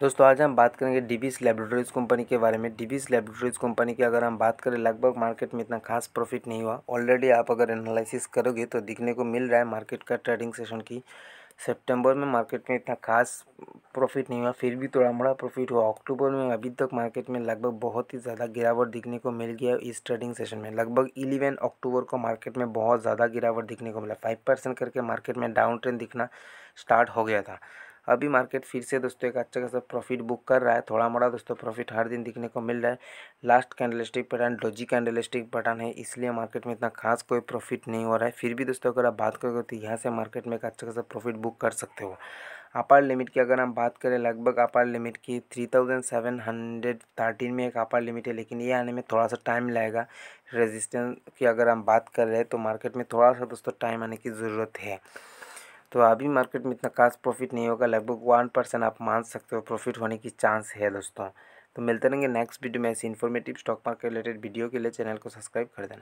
दोस्तों आज हम बात करेंगे डिवीस लेबोरेटरीज कंपनी के बारे में डिवीस लेबोरेटरीज कंपनी की अगर हम बात करें लगभग मार्केट में इतना खास प्रॉफिट नहीं हुआ ऑलरेडी आप अगर एनालिसिस करोगे तो दिखने को मिल रहा है मार्केट का ट्रेडिंग सेशन की सितंबर में मार्केट में इतना खास प्रॉफिट नहीं हुआ फिर भी थोड़ा मोड़ा प्रॉफिट हुआ अक्टूबर में अभी तक मार्केट में लगभग बहुत ही ज़्यादा गिरावट दिखने को मिल गया इस ट्रेडिंग सेशन में लगभग इलेवन अक्टूबर को मार्केट में बहुत ज़्यादा गिरावट दिखने को मिला फाइव परसेंट करके मार्केट में डाउन ट्रेंड दिखना स्टार्ट हो गया था अभी मार्केट फिर से दोस्तों एक अच्छा खासा प्रॉफिट बुक कर रहा है थोड़ा मोड़ा दोस्तों प्रॉफिट हर दिन दिखने को मिल रहा है last candlestick pattern doji candlestick pattern है इसलिए मार्केट में इतना खास कोई प्रॉफिट नहीं हो रहा है फिर भी दोस्तों अगर आप बात करोगे तो यहाँ से मार्केट में एक अच्छा खासा प्रॉफिट बुक कर सकते हो अपार लिमिट की अगर हम बात करें लगभग अपार लिमिट की three thousand seven hundred thirteen में एक अपार लिमिट है लेकिन ये आने में थोड़ा सा टाइम लगेगा रेजिस्टेंस की अगर हम बात कर रहे हैं तो मार्केट में थोड़ा सा दोस्तों टाइम आने की ज़रूरत है तो अभी मार्केट में इतना खास प्रॉफिट नहीं होगा लगभग वन परसेंट आप मान सकते हो प्रॉफिट होने की चांस है दोस्तों तो मिलते रहेंगे नेक्स्ट वीडियो में ऐसी informative stock market related video के लिए चैनल को सब्सक्राइब कर देना